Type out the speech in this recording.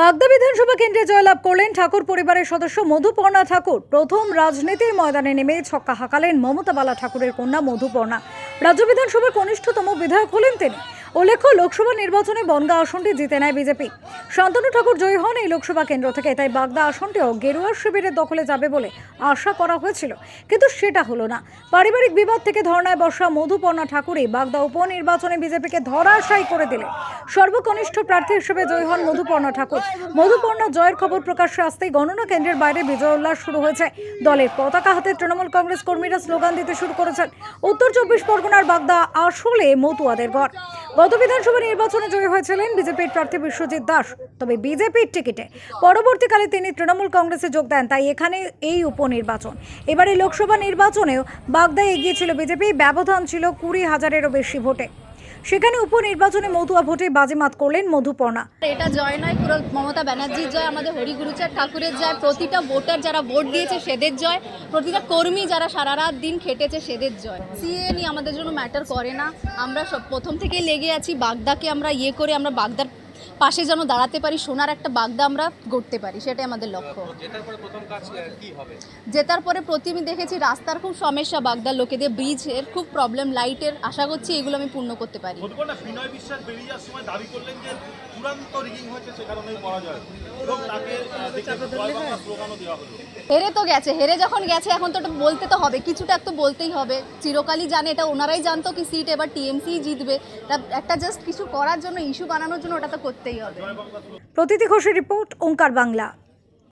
বাগদা বিধানসভা কেন্দ্রে জয়লাভ করলেন ঠাকুর পরিবারের সদস্য মধুপর্ণা ঠাকুর প্রথম রাজনীতির ময়দানে নেমে ছক্কা হাঁকালেন মমতা বালা ঠাকুরের কন্যা মধুপর্ণা রাজ্য বিধানসভার কনিষ্ঠতম বিধায়ক হলেন তিনি উল্লেখ্য লোকসভা নির্বাচনে বনগা আসনটি জিতে নেয় বিজেপি শান্তনু ঠাকুর জয়ী হন এই লোকসভা কেন্দ্র থেকে তাই বাগদা আসনটিও গেরুয়া শিবিরের দখলে যাবে বলে আশা করা হয়েছিল কিন্তু সেটা হলো না পারিবারিক বিবাদ থেকে ধর্নায় বসা মধুপর্ণা ঠাকুরই বাগদা উপনির্বাচনে বিজেপিকে ধরাশায়ী করে দিলেন সর্বকনিষ্ঠ প্রার্থী হিসেবে জয়ী হন মধুপর্ণা ঠাকুর মধুপর্ণ জয়ের খবর প্রকাশ্যে আসতেই গণনা কেন্দ্রের বাইরে বিজয় উল্লাস শুরু হয়েছে দলের পতাকা হাতে তৃণমূল কংগ্রেস কর্মীরা স্লোগান দিতে শুরু করেছেন উত্তর চব্বিশ পরগনার বাগদা আসলে মতুয়াদের ঘর গত বিধানসভা নির্বাচনে জয়ী হয়েছিলেন বিজেপির প্রার্থী বিশ্বজিৎ দাস তবে বিজেপির টিকিটে পরবর্তীকালে তিনি তৃণমূল কংগ্রেসে যোগ দেন তাই এখানে এই উপনির্বাচন এবারে লোকসভা নির্বাচনেও বাগদায় এগিয়েছিল বিজেপি ব্যবধান ছিল কুড়ি হাজারেরও বেশি ভোটে সেখানে উপনির্বাচনে মধুয়া ভোটে বাজিমাত করলেন মধুপর্ণা এটা জয় নয় পুরো মমতা ব্যানার্জির জয় আমাদের হরিগুরুচার ঠাকুরের জয় প্রতিটা ভোটার যারা ভোট দিয়েছে সেদের জয় প্রতিটা কর্মী যারা সারা রাত দিন খেটেছে সেদের জয় সিএ আমাদের জন্য ম্যাটার করে না আমরা সব প্রথম থেকেই লেগে আছি বাগদাকে আমরা ইয়ে করে আমরা বাগদার পাশে যেন দাঁড়াতে পারি সোনার একটা বাগদা আমরা গড়তে পারি সেটাই আমাদের লক্ষ্য জেতার পরে প্রতিমি দেখেছি রাস্তার খুব সমস্যা বাগদার লোকেদের ব্রিজের খুব প্রবলেম লাইটের আশা করছি এগুলো আমি পূর্ণ করতে পারি হেরে তো গেছে হেরে যখন গেছে এখন তো বলতে তো হবে কিছুটা তো বলতেই হবে চিরকালই জানে এটা ওনারাই জানতো কি সিট এবার টিএমসি জিতবে একটা জাস্ট কিছু করার জন্য ইস্যু বানানোর জন্য ওটা তো করতে করতেই হবে প্রতীতি ঘোষের রিপোর্ট ওঙ্কার বাংলা